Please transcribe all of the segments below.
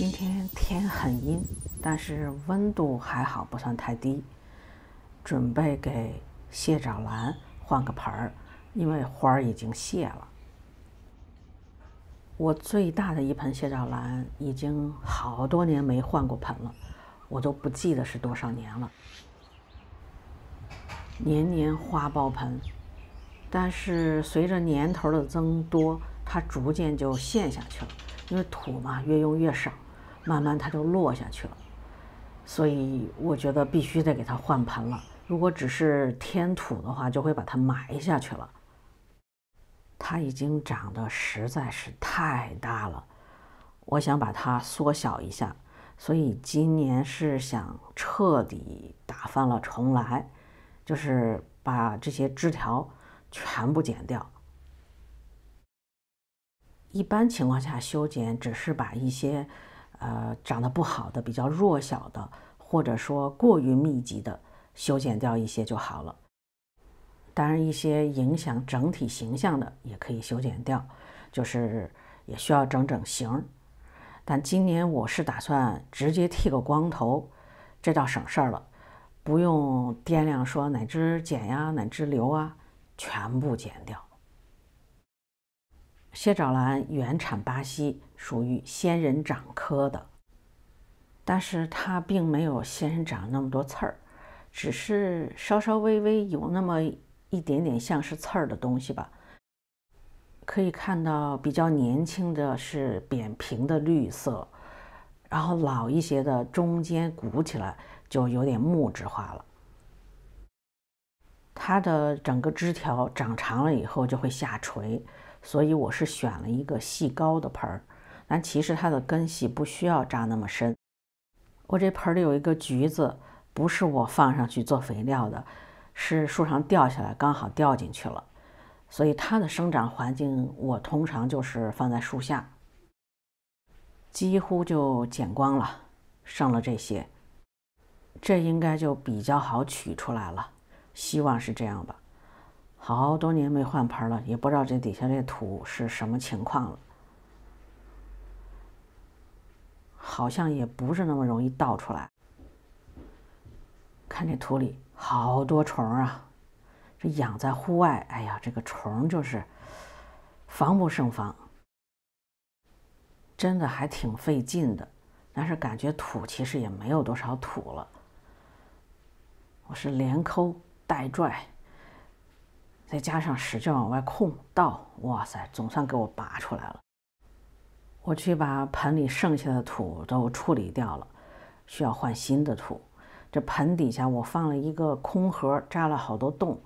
今天天很阴，但是温度还好，不算太低。准备给蟹爪兰换个盆儿，因为花儿已经谢了。我最大的一盆蟹爪兰已经好多年没换过盆了，我都不记得是多少年了。年年花爆盆，但是随着年头的增多，它逐渐就陷下去了，因为土嘛越用越少。慢慢它就落下去了，所以我觉得必须得给它换盆了。如果只是添土的话，就会把它埋下去了。它已经长得实在是太大了，我想把它缩小一下。所以今年是想彻底打翻了重来，就是把这些枝条全部剪掉。一般情况下修剪只是把一些。呃，长得不好的、比较弱小的，或者说过于密集的，修剪掉一些就好了。当然，一些影响整体形象的也可以修剪掉，就是也需要整整形。但今年我是打算直接剃个光头，这倒省事儿了，不用掂量说哪只剪呀，哪只留啊，全部剪掉。蟹爪兰原产巴西，属于仙人掌科的，但是它并没有仙人掌那么多刺儿，只是稍稍微微有那么一点点像是刺儿的东西吧。可以看到，比较年轻的是扁平的绿色，然后老一些的中间鼓起来，就有点木质化了。它的整个枝条长长了以后就会下垂。所以我是选了一个细高的盆儿，但其实它的根系不需要扎那么深。我这盆里有一个橘子，不是我放上去做肥料的，是树上掉下来，刚好掉进去了。所以它的生长环境，我通常就是放在树下，几乎就剪光了，剩了这些。这应该就比较好取出来了，希望是这样吧。好多年没换盆了，也不知道这底下这土是什么情况了，好像也不是那么容易倒出来。看这土里好多虫啊！这养在户外，哎呀，这个虫就是防不胜防，真的还挺费劲的。但是感觉土其实也没有多少土了，我是连抠带拽。再加上使劲往外控倒，哇塞，总算给我拔出来了。我去把盆里剩下的土都处理掉了，需要换新的土。这盆底下我放了一个空盒，扎了好多洞，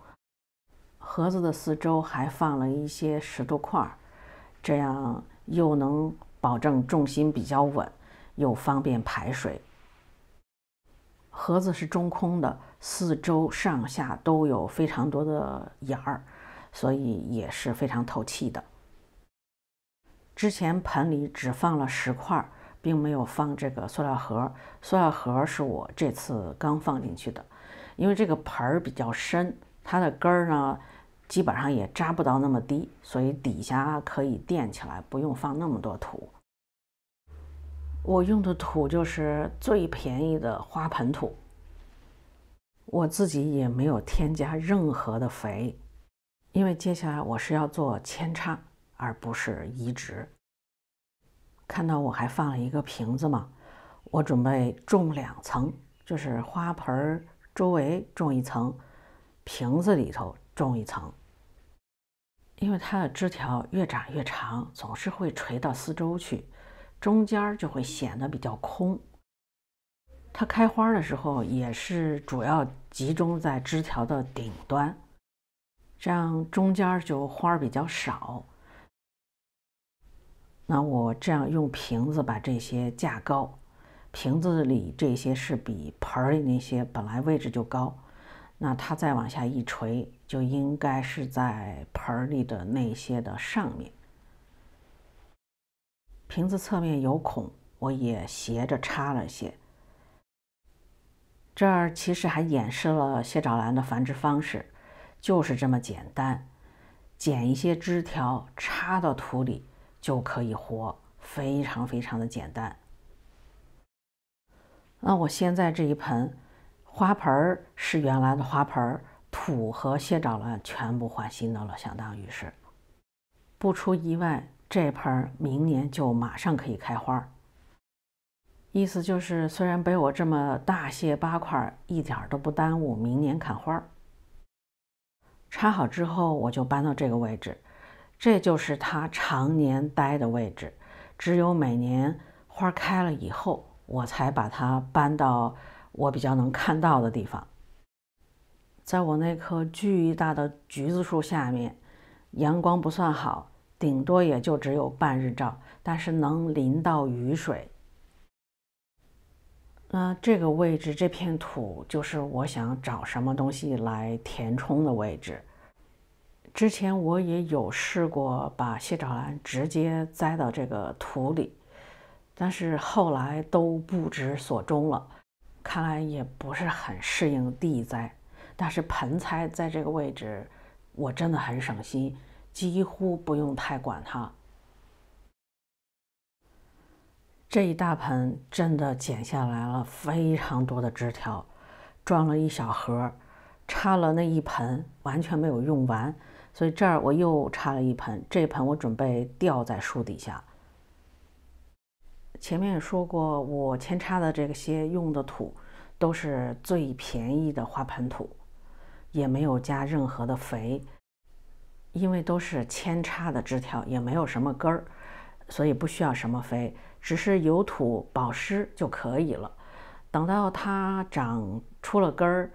盒子的四周还放了一些石头块，这样又能保证重心比较稳，又方便排水。盒子是中空的。四周上下都有非常多的眼儿，所以也是非常透气的。之前盆里只放了石块，并没有放这个塑料盒。塑料盒是我这次刚放进去的，因为这个盆儿比较深，它的根儿呢基本上也扎不到那么低，所以底下可以垫起来，不用放那么多土。我用的土就是最便宜的花盆土。我自己也没有添加任何的肥，因为接下来我是要做扦插，而不是移植。看到我还放了一个瓶子嘛，我准备种两层，就是花盆儿周围种一层，瓶子里头种一层。因为它的枝条越长越长，总是会垂到四周去，中间就会显得比较空。它开花的时候也是主要集中在枝条的顶端，这样中间就花比较少。那我这样用瓶子把这些架高，瓶子里这些是比盆里那些本来位置就高，那它再往下一垂，就应该是在盆里的那些的上面。瓶子侧面有孔，我也斜着插了些。这儿其实还演示了蟹爪兰的繁殖方式，就是这么简单，剪一些枝条插到土里就可以活，非常非常的简单。那我现在这一盆花盆儿是原来的花盆儿，土和蟹爪兰全部换新的了，相当于是。不出意外，这盆明年就马上可以开花。意思就是，虽然被我这么大卸八块，一点都不耽误明年砍花儿。插好之后，我就搬到这个位置，这就是它常年待的位置。只有每年花开了以后，我才把它搬到我比较能看到的地方。在我那棵巨大的橘子树下面，阳光不算好，顶多也就只有半日照，但是能淋到雨水。那这个位置这片土就是我想找什么东西来填充的位置。之前我也有试过把蟹爪兰直接栽到这个土里，但是后来都不知所终了，看来也不是很适应地栽。但是盆栽在这个位置，我真的很省心，几乎不用太管它。这一大盆真的剪下来了非常多的枝条，装了一小盒，插了那一盆完全没有用完，所以这儿我又插了一盆，这盆我准备吊在树底下。前面也说过，我扦插的这些用的土都是最便宜的花盆土，也没有加任何的肥，因为都是扦插的枝条，也没有什么根儿。所以不需要什么肥，只是有土保湿就可以了。等到它长出了根儿，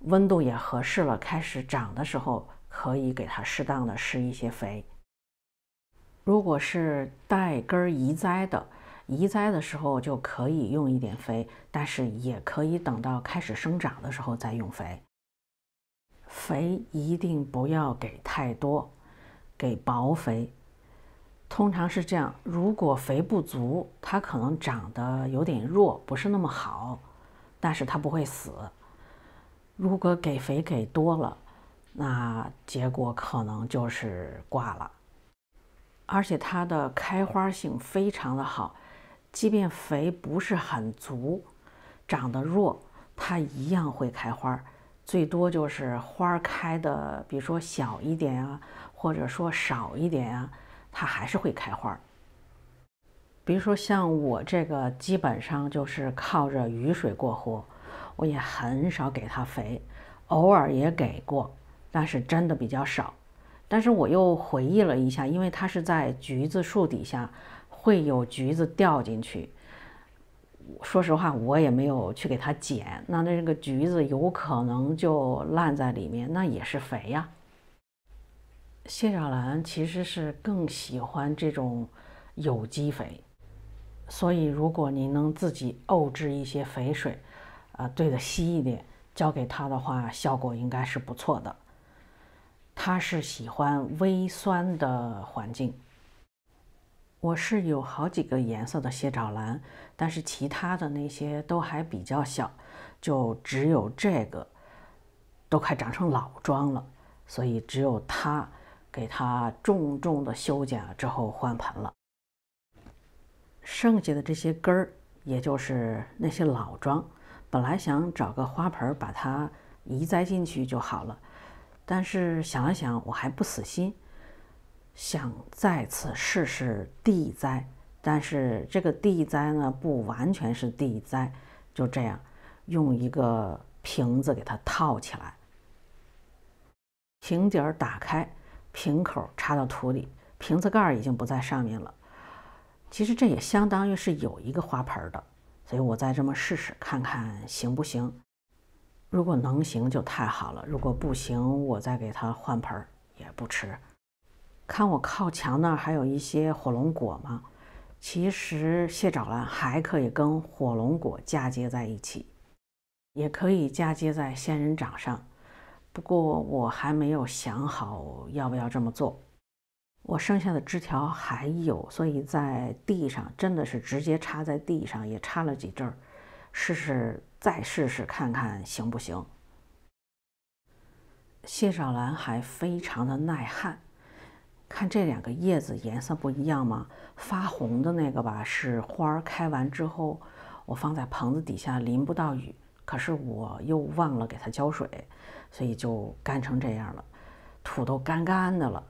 温度也合适了，开始长的时候，可以给它适当的施一些肥。如果是带根移栽的，移栽的时候就可以用一点肥，但是也可以等到开始生长的时候再用肥。肥一定不要给太多，给薄肥。通常是这样：如果肥不足，它可能长得有点弱，不是那么好，但是它不会死；如果给肥给多了，那结果可能就是挂了。而且它的开花性非常的好，即便肥不是很足，长得弱，它一样会开花，最多就是花开的，比如说小一点啊，或者说少一点啊。它还是会开花儿，比如说像我这个，基本上就是靠着雨水过活，我也很少给它肥，偶尔也给过，但是真的比较少。但是我又回忆了一下，因为它是在橘子树底下，会有橘子掉进去。说实话，我也没有去给它剪，那那个橘子有可能就烂在里面，那也是肥呀。蟹爪兰其实是更喜欢这种有机肥，所以如果您能自己沤制一些肥水，啊，兑的稀一点，浇给它的话，效果应该是不错的。它是喜欢微酸的环境。我是有好几个颜色的蟹爪兰，但是其他的那些都还比较小，就只有这个都快长成老桩了，所以只有它。给它重重的修剪了之后换盆了，剩下的这些根儿，也就是那些老桩，本来想找个花盆把它移栽进去就好了，但是想了想，我还不死心，想再次试试地栽。但是这个地栽呢，不完全是地栽，就这样，用一个瓶子给它套起来，瓶儿打开。瓶口插到土里，瓶子盖儿已经不在上面了。其实这也相当于是有一个花盆的，所以我再这么试试看看行不行。如果能行就太好了，如果不行我再给它换盆也不迟。看我靠墙那儿还有一些火龙果吗？其实蟹爪兰还可以跟火龙果嫁接在一起，也可以嫁接在仙人掌上。不过我还没有想好要不要这么做。我剩下的枝条还有，所以在地上真的是直接插在地上，也插了几阵儿，试试再试试看看行不行。蟹爪兰还非常的耐旱，看这两个叶子颜色不一样吗？发红的那个吧是花开完之后，我放在棚子底下淋不到雨。可是我又忘了给它浇水，所以就干成这样了，土都干干的了。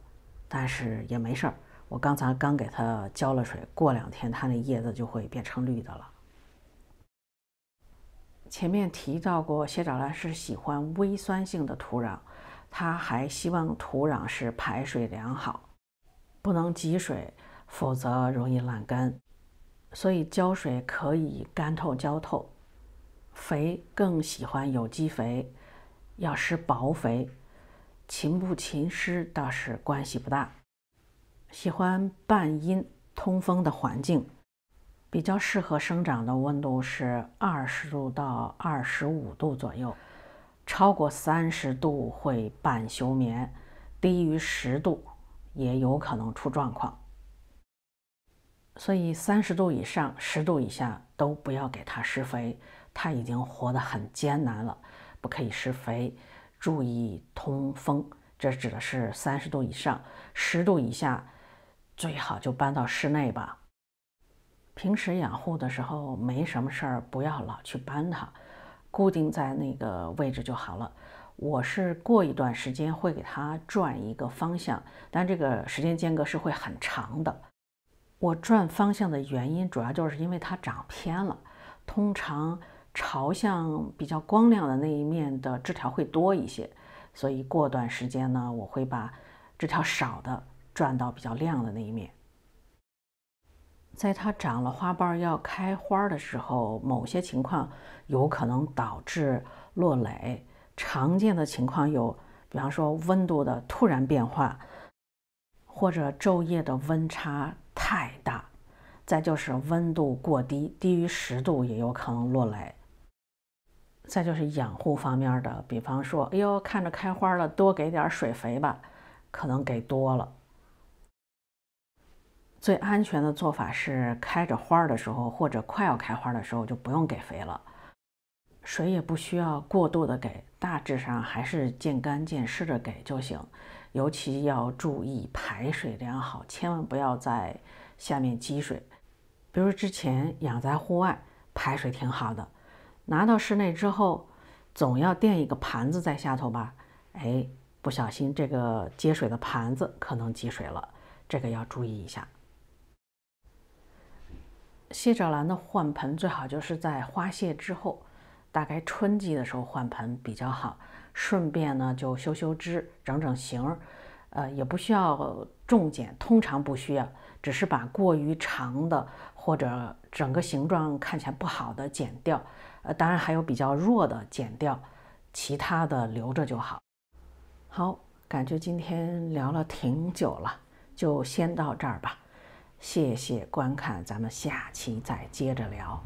但是也没事儿，我刚才刚给它浇了水，过两天它那叶子就会变成绿的了。前面提到过，蟹爪兰是喜欢微酸性的土壤，它还希望土壤是排水良好，不能积水，否则容易烂根。所以浇水可以干透浇透。肥更喜欢有机肥，要施薄肥，勤不勤施倒是关系不大。喜欢半阴通风的环境，比较适合生长的温度是二十度到二十五度左右，超过三十度会半休眠，低于十度也有可能出状况。所以三十度以上、十度以下都不要给它施肥。它已经活得很艰难了，不可以施肥，注意通风。这指的是三十度以上，十度以下，最好就搬到室内吧。平时养护的时候没什么事儿，不要老去搬它，固定在那个位置就好了。我是过一段时间会给它转一个方向，但这个时间间隔是会很长的。我转方向的原因主要就是因为它长偏了，通常。朝向比较光亮的那一面的枝条会多一些，所以过段时间呢，我会把枝条少的转到比较亮的那一面。在它长了花瓣要开花的时候，某些情况有可能导致落蕾。常见的情况有，比方说温度的突然变化，或者昼夜的温差太大，再就是温度过低，低于十度也有可能落蕾。再就是养护方面的，比方说，哎呦，看着开花了，多给点水肥吧，可能给多了。最安全的做法是，开着花的时候或者快要开花的时候就不用给肥了，水也不需要过度的给，大致上还是见干见湿的给就行，尤其要注意排水良好，千万不要在下面积水。比如之前养在户外，排水挺好的。拿到室内之后，总要垫一个盘子在下头吧？哎，不小心这个接水的盘子可能积水了，这个要注意一下。蟹爪兰的换盆最好就是在花谢之后，大概春季的时候换盆比较好，顺便呢就修修枝、整整形儿，呃，也不需要重剪，通常不需要，只是把过于长的或者整个形状看起来不好的剪掉。呃，当然还有比较弱的减掉，其他的留着就好。好，感觉今天聊了挺久了，就先到这儿吧。谢谢观看，咱们下期再接着聊。